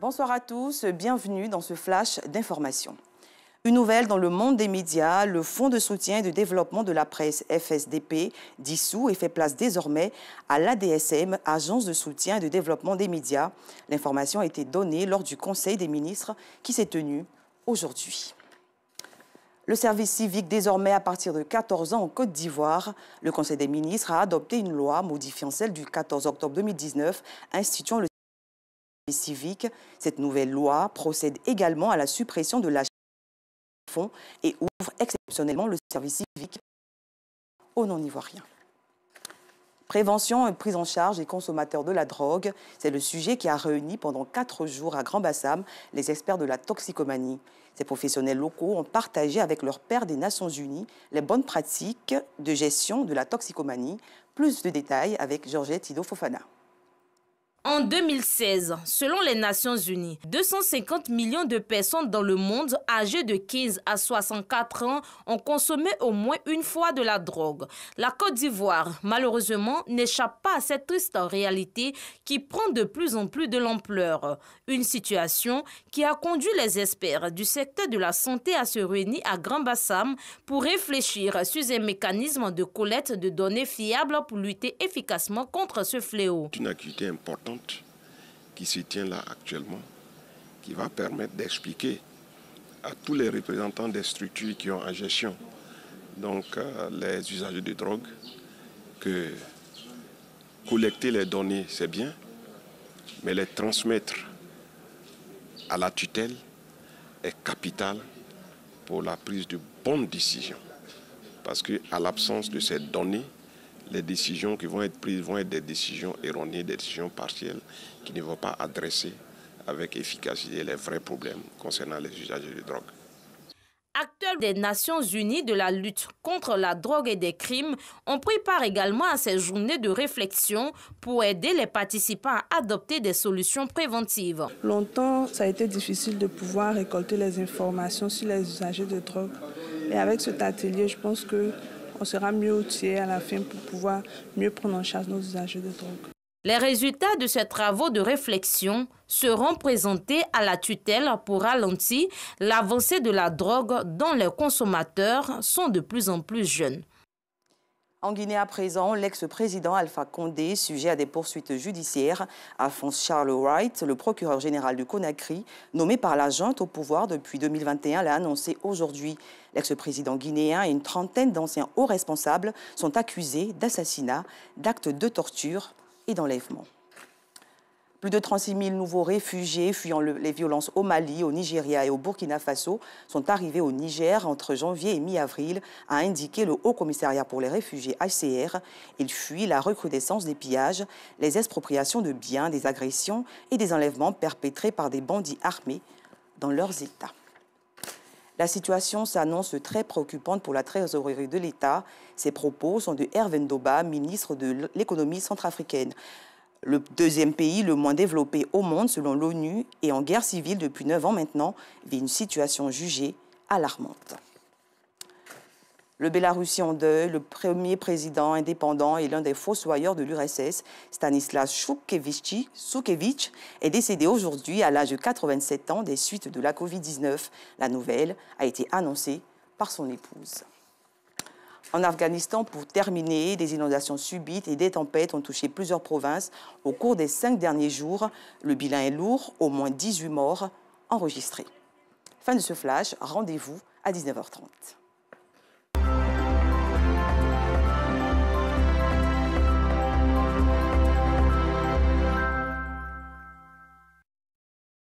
Bonsoir à tous, bienvenue dans ce flash d'information. Une nouvelle dans le monde des médias, le Fonds de soutien et de développement de la presse FSDP dissout et fait place désormais à l'ADSM, Agence de soutien et de développement des médias. L'information a été donnée lors du Conseil des ministres qui s'est tenu aujourd'hui. Le service civique désormais à partir de 14 ans en Côte d'Ivoire. Le Conseil des ministres a adopté une loi modifiant celle du 14 octobre 2019 instituant le civique. Cette nouvelle loi procède également à la suppression de l'achat de fonds et ouvre exceptionnellement le service civique aux non-ivoiriens. Prévention et prise en charge des consommateurs de la drogue, c'est le sujet qui a réuni pendant quatre jours à Grand Bassam les experts de la toxicomanie. Ces professionnels locaux ont partagé avec leurs pairs des Nations Unies les bonnes pratiques de gestion de la toxicomanie. Plus de détails avec Georgette Ido Fofana. En 2016, selon les Nations Unies, 250 millions de personnes dans le monde âgées de 15 à 64 ans ont consommé au moins une fois de la drogue. La Côte d'Ivoire, malheureusement, n'échappe pas à cette triste réalité qui prend de plus en plus de l'ampleur. Une situation qui a conduit les experts du secteur de la santé à se réunir à Grand Bassam pour réfléchir sur un mécanismes de collecte de données fiables pour lutter efficacement contre ce fléau. Une activité importante qui se tient là actuellement, qui va permettre d'expliquer à tous les représentants des structures qui ont en gestion, donc euh, les usagers de drogue, que collecter les données, c'est bien, mais les transmettre à la tutelle est capital pour la prise de bonnes décisions. Parce qu'à l'absence de ces données, les décisions qui vont être prises vont être des décisions erronées, des décisions partielles qui ne vont pas adresser avec efficacité les vrais problèmes concernant les usagers de drogue. Acteurs des Nations Unies de la lutte contre la drogue et des crimes ont pris part également à ces journées de réflexion pour aider les participants à adopter des solutions préventives. Longtemps, ça a été difficile de pouvoir récolter les informations sur les usagers de drogue. Et avec cet atelier, je pense que on sera mieux outillé à la fin pour pouvoir mieux prendre en charge nos usagers de drogue. Les résultats de ces travaux de réflexion seront présentés à la tutelle pour ralentir l'avancée de la drogue dont les consommateurs sont de plus en plus jeunes. En Guinée à présent, l'ex-président Alpha Condé, sujet à des poursuites judiciaires, Alphonse Charles Wright, le procureur général du Conakry, nommé par la junte au pouvoir depuis 2021, l'a annoncé aujourd'hui. L'ex-président guinéen et une trentaine d'anciens hauts responsables sont accusés d'assassinat, d'actes de torture et d'enlèvement. Plus de 36 000 nouveaux réfugiés fuyant les violences au Mali, au Nigeria et au Burkina Faso sont arrivés au Niger entre janvier et mi-avril, a indiqué le Haut Commissariat pour les réfugiés HCR. Ils fuient la recrudescence des pillages, les expropriations de biens, des agressions et des enlèvements perpétrés par des bandits armés dans leurs États. La situation s'annonce très préoccupante pour la trésorerie de l'État. Ces propos sont de Hervé Doba, ministre de l'économie centrafricaine le deuxième pays le moins développé au monde selon l'ONU et en guerre civile depuis neuf ans maintenant, vit une situation jugée alarmante. Le Bélarusien en deuil, le premier président indépendant et l'un des fossoyeurs de l'URSS, Stanislas Shukevich, est décédé aujourd'hui à l'âge de 87 ans des suites de la Covid-19. La nouvelle a été annoncée par son épouse. En Afghanistan, pour terminer, des inondations subites et des tempêtes ont touché plusieurs provinces au cours des cinq derniers jours. Le bilan est lourd, au moins 18 morts enregistrés. Fin de ce flash, rendez-vous à 19h30.